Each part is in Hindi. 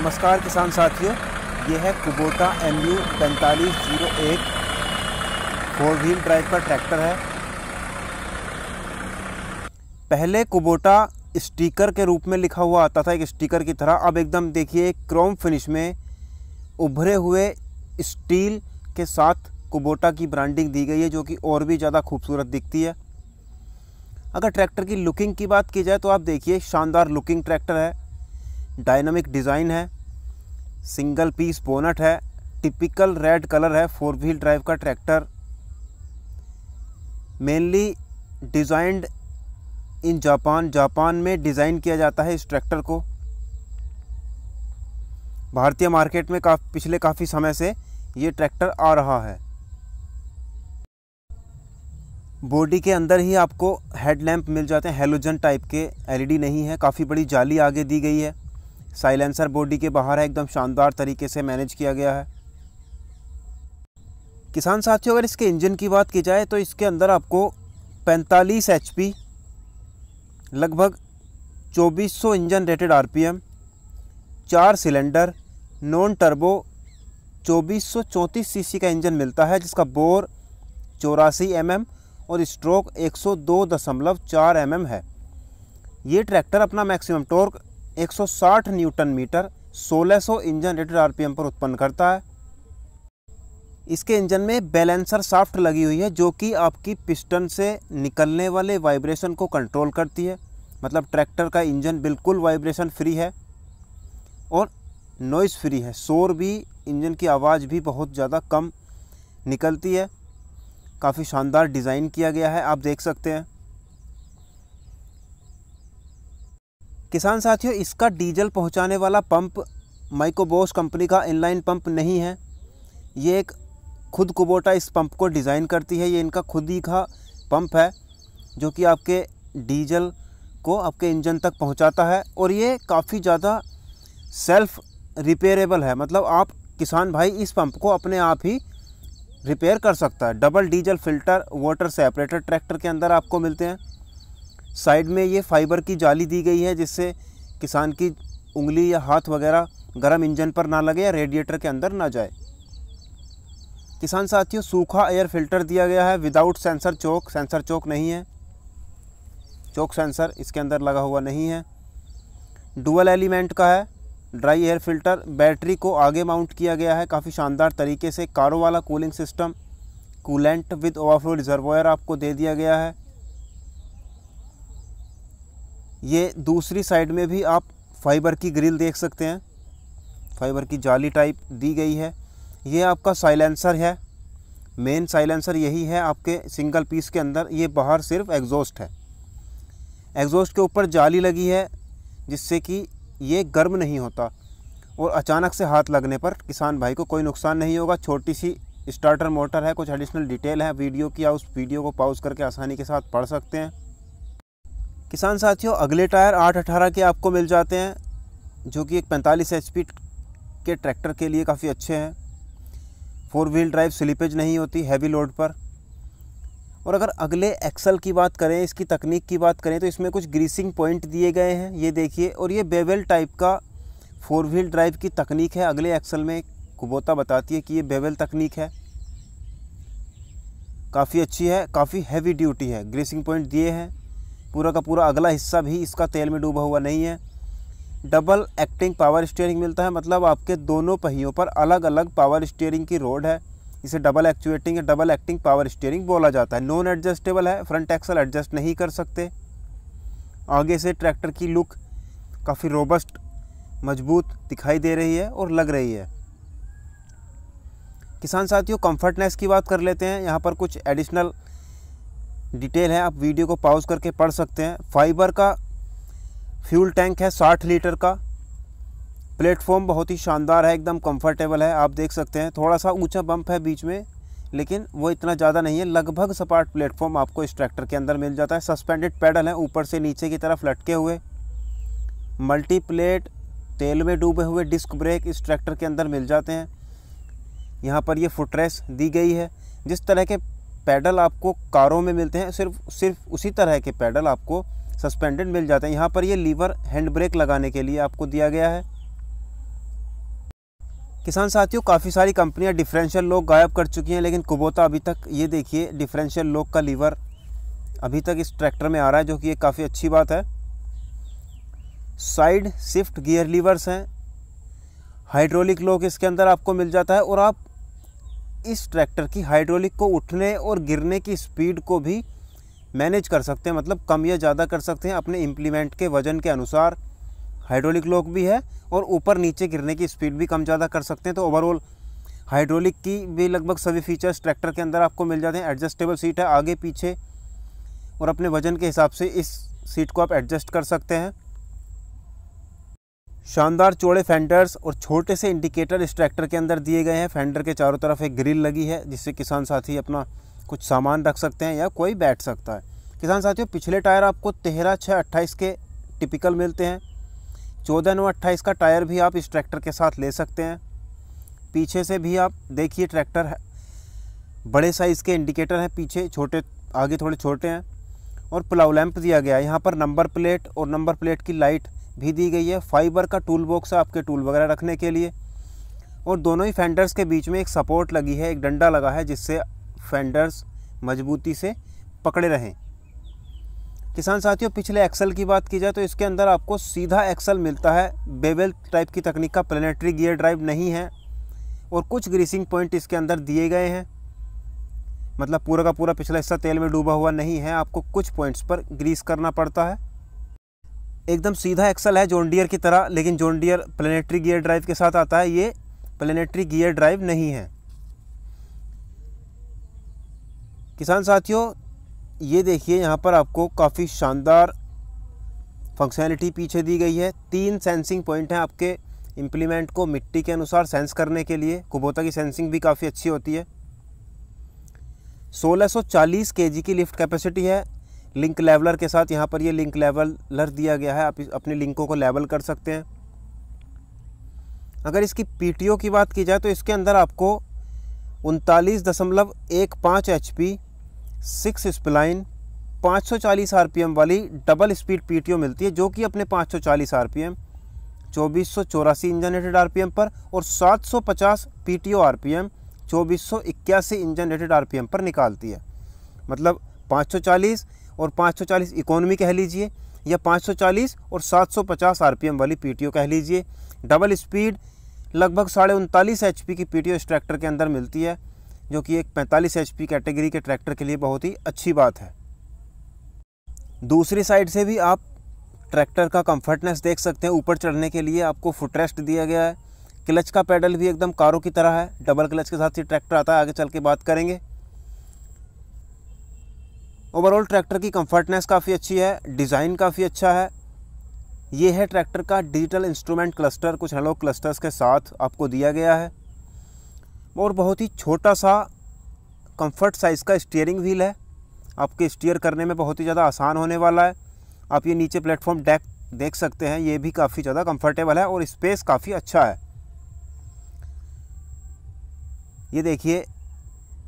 नमस्कार किसान साथियों यह है कुबोटा एम यू पैंतालीस जीरो एक फोर व्हील ड्राइव का ट्रैक्टर है पहले कुबोटा स्टीकर के रूप में लिखा हुआ आता था एक स्टीकर की तरह अब एकदम देखिए क्रोम फिनिश में उभरे हुए स्टील के साथ कुबोटा की ब्रांडिंग दी गई है जो कि और भी ज़्यादा खूबसूरत दिखती है अगर ट्रैक्टर की लुकिंग की बात की जाए तो आप देखिए शानदार लुकिंग ट्रैक्टर है डायनामिक डिज़ाइन है सिंगल पीस बोनट है टिपिकल रेड कलर है फोर व्हील ड्राइव का tractor mainly designed in Japan Japan में डिज़ाइन किया जाता है इस ट्रैक्टर को भारतीय मार्केट में काफ, पिछले काफ़ी समय से ये ट्रैक्टर आ रहा है बॉडी के अंदर ही आपको हेडलैम्प मिल जाते हैं हेलोजन टाइप के एलईडी नहीं है काफ़ी बड़ी जाली आगे दी गई है साइलेंसर बॉडी के बाहर है एकदम शानदार तरीके से मैनेज किया गया है किसान साथियों अगर इसके इंजन की बात की जाए तो इसके अंदर आपको 45 एच लगभग 2400 इंजन रेटेड आरपीएम, चार सिलेंडर नॉन टर्बो चौबीस सीसी का इंजन मिलता है जिसका बोर चौरासी एम और स्ट्रोक 102.4 सौ mm है ये ट्रैक्टर अपना maximum torque 160 newton metre 1600 engine rated RPM पर उत्पन्न करता है इसके इंजन में बैलेंसर साफ्ट लगी हुई है जो कि आपकी पिस्टन से निकलने वाले वाइब्रेशन को कंट्रोल करती है मतलब ट्रैक्टर का इंजन बिल्कुल वाइब्रेशन फ्री है और नॉइस फ्री है शोर भी इंजन की आवाज़ भी बहुत ज़्यादा कम निकलती है काफ़ी शानदार डिज़ाइन किया गया है आप देख सकते हैं किसान साथियों इसका डीजल पहुंचाने वाला पंप माइकोबोस कंपनी का इनलाइन पंप नहीं है ये एक खुद कुबोटा इस पंप को डिज़ाइन करती है ये इनका खुद ही का पंप है जो कि आपके डीजल को आपके इंजन तक पहुंचाता है और ये काफ़ी ज़्यादा सेल्फ़ रिपेयरेबल है मतलब आप किसान भाई इस पंप को अपने आप ही रिपेयर कर सकता है double diesel filter water separator tractor के अंदर आपको मिलते हैं साइड में ये फाइबर की जाली दी गई है जिससे किसान की उंगली या हाथ वगैरह गर्म इंजन पर ना लगे या रेडिएटर के अंदर ना जाए किसान साथियों सूखा एयर फिल्टर दिया गया है without sensor choke sensor choke नहीं है चौक सेंसर इसके अंदर लगा हुआ नहीं है डुअल एलिमेंट का है ड्राई एयर फिल्टर बैटरी को आगे माउंट किया गया है काफ़ी शानदार तरीके से कारों वाला cooling system coolant with overflow reservoir आपको दे दिया गया है ये दूसरी साइड में भी आप फाइबर की ग्रिल देख सकते हैं फाइबर की जाली टाइप दी गई है ये आपका साइलेंसर है मेन साइलेंसर यही है आपके सिंगल पीस के अंदर ये बाहर सिर्फ एग्जॉस्ट है एग्जॉस्ट के ऊपर जाली लगी है जिससे कि ये गर्म नहीं होता और अचानक से हाथ लगने पर किसान भाई को कोई नुकसान नहीं होगा छोटी सी स्टार्टर मोटर है कुछ एडिशनल डिटेल है वीडियो की आप उस वीडियो को पॉज करके आसानी के साथ पढ़ सकते हैं किसान साथियों अगले टायर आठ अठारह के आपको मिल जाते हैं जो कि एक पैंतालीस एच के ट्रैक्टर के लिए काफ़ी अच्छे हैं फोर व्हील ड्राइव स्लिपेज नहीं होती हैवी लोड पर और अगर अगले एक्सल की बात करें इसकी तकनीक की बात करें तो इसमें कुछ ग्रीसिंग पॉइंट दिए गए हैं ये देखिए और ये बेवेल टाइप का फोर व्हील ड्राइव की तकनीक है अगले एक्सल में कुबोता बताती है कि ये बेवेल तकनीक है काफ़ी अच्छी है काफ़ी हैवी ड्यूटी है ग्रीसिंग पॉइंट दिए हैं पूरा का पूरा अगला हिस्सा भी इसका तेल में डूबा हुआ नहीं है डबल एक्टिंग पावर स्टीयरिंग मिलता है मतलब आपके दोनों पहियों पर अलग अलग पावर स्टीयरिंग की रोड है इसे डबल एक्चुएटिंग या डबल एक्टिंग पावर स्टीयरिंग बोला जाता है नॉन एडजस्टेबल है फ्रंट एक्सल एडजस्ट नहीं कर सकते आगे से ट्रैक्टर की लुक काफ़ी रोबस्ट मजबूत दिखाई दे रही है और लग रही है किसान साथियों कम्फर्टनेस की बात कर लेते हैं यहाँ पर कुछ एडिशनल डिटेल है आप वीडियो को पॉज करके पढ़ सकते हैं फाइबर का फ्यूल टैंक है साठ लीटर का प्लेटफॉर्म बहुत ही शानदार है एकदम कंफर्टेबल है आप देख सकते हैं थोड़ा सा ऊंचा बम्प है बीच में लेकिन वो इतना ज़्यादा नहीं है लगभग सपाट प्लेटफॉर्म आपको इस ट्रैक्टर के अंदर मिल जाता है सस्पेंडेड पैडल है ऊपर से नीचे की तरफ लटके हुए मल्टी प्लेट तेल में डूबे हुए डिस्क ब्रेक इस ट्रैक्टर के अंदर मिल जाते हैं यहाँ पर ये फुटरेस दी गई है जिस तरह के पैडल आपको कारों में मिलते हैं सिर्फ सिर्फ उसी तरह के पैडल आपको सस्पेंडेड मिल जाते हैं यहाँ पर ये लीवर हैंड ब्रेक लगाने के लिए आपको दिया गया है किसान साथियों काफ़ी सारी कंपनियाँ डिफरेंशियल लोग गायब कर चुकी हैं लेकिन कुबोता अभी तक ये देखिए डिफरेंशियल लोग का लीवर अभी तक इस ट्रैक्टर में आ रहा है जो कि ये काफ़ी अच्छी बात है साइड शिफ्ट गियर लीवर्स हैं हाइड्रोलिक लोक इसके अंदर आपको मिल जाता है और आप इस ट्रैक्टर की हाइड्रोलिक को उठने और गिरने की स्पीड को भी मैनेज कर सकते हैं मतलब कम या ज़्यादा कर सकते हैं अपने इम्प्लीमेंट के वज़न के अनुसार हाइड्रोलिक लॉक भी है और ऊपर नीचे गिरने की स्पीड भी कम ज़्यादा कर सकते हैं तो ओवरऑल हाइड्रोलिक की भी लगभग सभी फीचर्स ट्रैक्टर के अंदर आपको मिल जाते हैं एडजस्टेबल सीट है आगे पीछे और अपने वज़न के हिसाब से इस सीट को आप एडजस्ट कर सकते हैं शानदार चौड़े फेंडर्स और छोटे से इंडिकेटर इस ट्रैक्टर के अंदर दिए गए हैं फेंडर के चारों तरफ एक ग्रिल लगी है जिससे किसान साथी अपना कुछ सामान रख सकते हैं या कोई बैठ सकता है किसान साथियों पिछले टायर आपको तेरह छः अट्ठाईस के टिपिकल मिलते हैं चौदह नौ अट्ठाईस का टायर भी आप इस ट्रैक्टर के साथ ले सकते हैं पीछे से भी आप देखिए ट्रैक्टर है बड़े साइज़ के इंडिकेटर हैं पीछे छोटे आगे थोड़े छोटे हैं और प्लाव लैंप दिया गया है यहाँ पर नंबर प्लेट और नंबर प्लेट की लाइट भी दी गई है फाइबर का टूल बॉक्स है आपके टूल वगैरह रखने के लिए और दोनों ही फेंडर्स के बीच में एक सपोर्ट लगी है एक डंडा लगा है जिससे फेंडर्स मजबूती से पकड़े रहें किसान साथियों पिछले एक्सल की बात की जाए तो इसके अंदर आपको सीधा एक्सल मिलता है बेबल टाइप की तकनीक का प्लेनेटरी गियर ड्राइव नहीं है और कुछ ग्रीसिंग पॉइंट इसके अंदर दिए गए हैं मतलब पूरा का पूरा पिछला हिस्सा तेल में डूबा हुआ नहीं है आपको कुछ पॉइंट्स पर ग्रीस करना पड़ता है एकदम सीधा एक्सल है जोनडियर की तरह लेकिन जोनडियर डियर गियर ड्राइव के साथ आता है ये प्लानिटरी गियर ड्राइव नहीं है किसान साथियों ये देखिए यहाँ पर आपको काफ़ी शानदार फंक्शनैलिटी पीछे दी गई है तीन सेंसिंग पॉइंट हैं आपके इम्प्लीमेंट को मिट्टी के अनुसार सेंस करने के लिए कुबोता की सेंसिंग भी काफ़ी अच्छी होती है 1640 सौ की लिफ्ट कैपेसिटी है लिंक लेवलर के साथ यहाँ पर ये लिंक लेवलर दिया गया है आप अपने लिंकों को लेवल कर सकते हैं अगर इसकी पीटीओ की बात की जाए तो इसके अंदर आपको उनतालीस दशमलव एक पाँच H P six spline 540 RPM वाली डबल स्पीड पीटीओ मिलती है जो कि अपने पी एम चौबीस सौ चौरासी इंजन रेटेड आरपीएम पर और 750 पीटीओ आरपीएम चौबीस सौ इक्यासी इंजन रेटेड आरपीएम पर निकालती है मतलब 540 और 540 इकोनॉमी कह लीजिए या 540 और 750 आरपीएम वाली पीटीओ कह लीजिए डबल स्पीड लगभग साढ़े उनतालीस एच की पीटीओ इस ट्रैक्टर के अंदर मिलती है जो कि एक 45 एच कैटेगरी के ट्रैक्टर के लिए बहुत ही अच्छी बात है दूसरी साइड से भी आप ट्रैक्टर का कम्फर्टनेस देख सकते हैं ऊपर चढ़ने के लिए आपको फुटरेस्ट दिया गया है क्लच का पैडल भी एकदम कारों की तरह है डबल क्लच के साथ ही ट्रैक्टर आता है आगे चल के बात करेंगे ओवरऑल ट्रैक्टर की कंफर्टनेस काफ़ी अच्छी है डिज़ाइन काफ़ी अच्छा है ये है ट्रैक्टर का डिजिटल इंस्ट्रूमेंट क्लस्टर कुछ हेलो क्लस्टर्स के साथ आपको दिया गया है और बहुत ही छोटा सा कंफर्ट साइज़ का स्टीयरिंग व्हील है आपके स्टीयर करने में बहुत ही ज़्यादा आसान होने वाला है आप ये नीचे प्लेटफॉर्म डेक देख सकते हैं ये भी काफ़ी ज़्यादा कंफर्टेबल है और स्पेस काफ़ी अच्छा है ये देखिए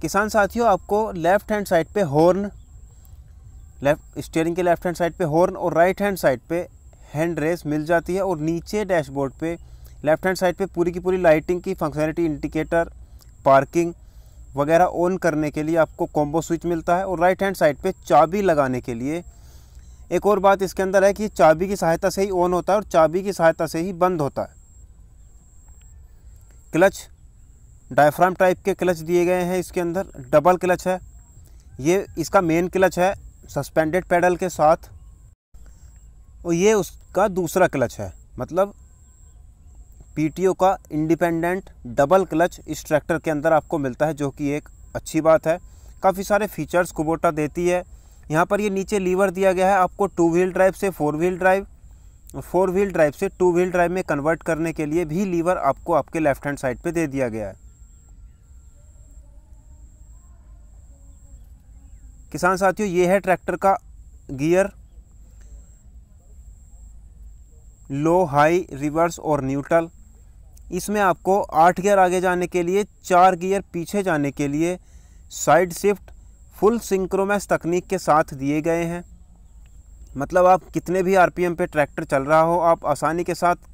किसान साथियों आपको लेफ़्ट हैंड साइड पर हॉर्न लेफ्ट स्टेयरिंग के लेफ्ट हैंड साइड पे हॉर्न और राइट हैंड साइड पे हैंड रेस मिल जाती है और नीचे डैशबोर्ड पे लेफ्ट हैंड साइड पे पूरी की पूरी लाइटिंग की फंक्शनलिटी इंडिकेटर पार्किंग वगैरह ऑन करने के लिए आपको कॉम्बो स्विच मिलता है और राइट हैंड साइड पर चाबी लगाने के लिए एक और बात इसके अंदर है कि चाबी की सहायता से ही ऑन होता है और चाबी की सहायता से ही बंद होता है क्लच डायफ्राम टाइप के क्लच दिए गए हैं इसके अंदर डबल क्लच है ये इसका मेन क्लच है सस्पेंडेड पैडल के साथ और ये उसका दूसरा क्लच है मतलब पीटीओ का इंडिपेंडेंट डबल क्लच इस ट्रैक्टर के अंदर आपको मिलता है जो कि एक अच्छी बात है काफ़ी सारे फीचर्स कुबोटा देती है यहाँ पर ये नीचे लीवर दिया गया है आपको टू व्हील ड्राइव से four wheel drive four wheel drive से टू व्हील ड्राइव में कन्वर्ट करने के लिए भी लीवर आपको आपके लेफ्ट हैंड साइड पे दे दिया गया है किसान साथियों ये है ट्रैक्टर का गियर लो हाई रिवर्स और न्यूट्रल इसमें आपको आठ गियर आगे जाने के लिए चार गियर पीछे जाने के लिए साइड शिफ्ट फुल सिंक्रोमैस तकनीक के साथ दिए गए हैं मतलब आप कितने भी आरपीएम पे ट्रैक्टर चल रहा हो आप आसानी के साथ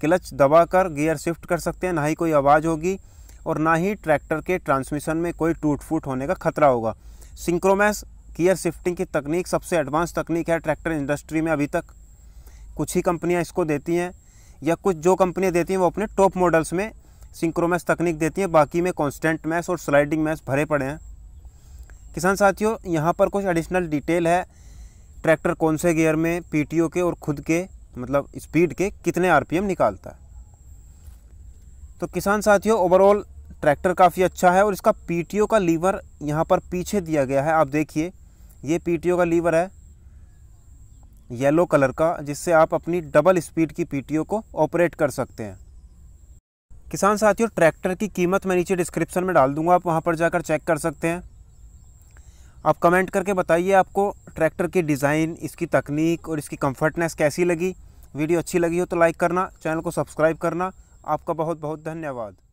क्लच दबाकर गियर शिफ्ट कर सकते हैं ना ही कोई आवाज़ होगी और ना ही ट्रैक्टर के ट्रांसमिशन में कोई टूट फूट होने का खतरा होगा सिंक्रोमैस गियर शिफ्टिंग की तकनीक सबसे एडवांस तकनीक है ट्रैक्टर इंडस्ट्री में अभी तक कुछ ही कंपनियां इसको देती हैं या कुछ जो कंपनियां देती हैं वो अपने टॉप मॉडल्स में सिंक्रोमैस तकनीक देती हैं बाकी में कॉन्स्टेंट मैस और स्लाइडिंग मैस भरे पड़े हैं किसान साथियों यहाँ पर कुछ एडिशनल डिटेल है ट्रैक्टर कौन से गियर में पी के और खुद के मतलब स्पीड के कितने आर निकालता है तो किसान साथियों ओवरऑल ट्रैक्टर काफ़ी अच्छा है और इसका पी का लीवर यहाँ पर पीछे दिया गया है आप देखिए ये पी का लीवर है येलो कलर का जिससे आप अपनी डबल स्पीड की पी को ऑपरेट कर सकते हैं किसान साथियों ट्रैक्टर की कीमत मैं नीचे डिस्क्रिप्शन में डाल दूंगा आप वहाँ पर जाकर चेक कर सकते हैं आप कमेंट करके बताइए आपको ट्रैक्टर की डिज़ाइन इसकी तकनीक और इसकी कंफर्टनेस कैसी लगी वीडियो अच्छी लगी हो तो लाइक करना चैनल को सब्सक्राइब करना आपका बहुत बहुत धन्यवाद